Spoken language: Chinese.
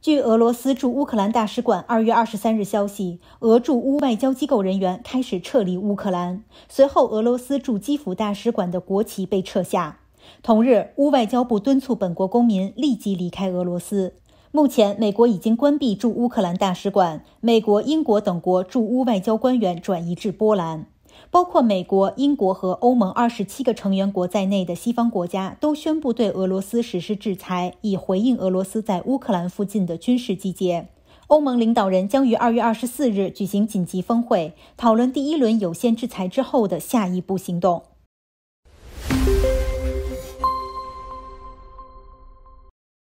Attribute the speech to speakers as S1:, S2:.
S1: 据俄罗斯驻乌克兰大使馆二月二十三日消息，俄驻乌外交机构人员开始撤离乌克兰。随后，俄罗斯驻基辅大使馆的国旗被撤下。同日，乌外交部敦促本国公民立即离开俄罗斯。目前，美国已经关闭驻乌克兰大使馆，美国、英国等国驻乌外交官员转移至波兰。包括美国、英国和欧盟二十七个成员国在内的西方国家都宣布对俄罗斯实施制裁，以回应俄罗斯在乌克兰附近的军事集结。欧盟领导人将于二月二十四日举行紧急峰会，讨论第一轮有限制裁之后的下一步行动。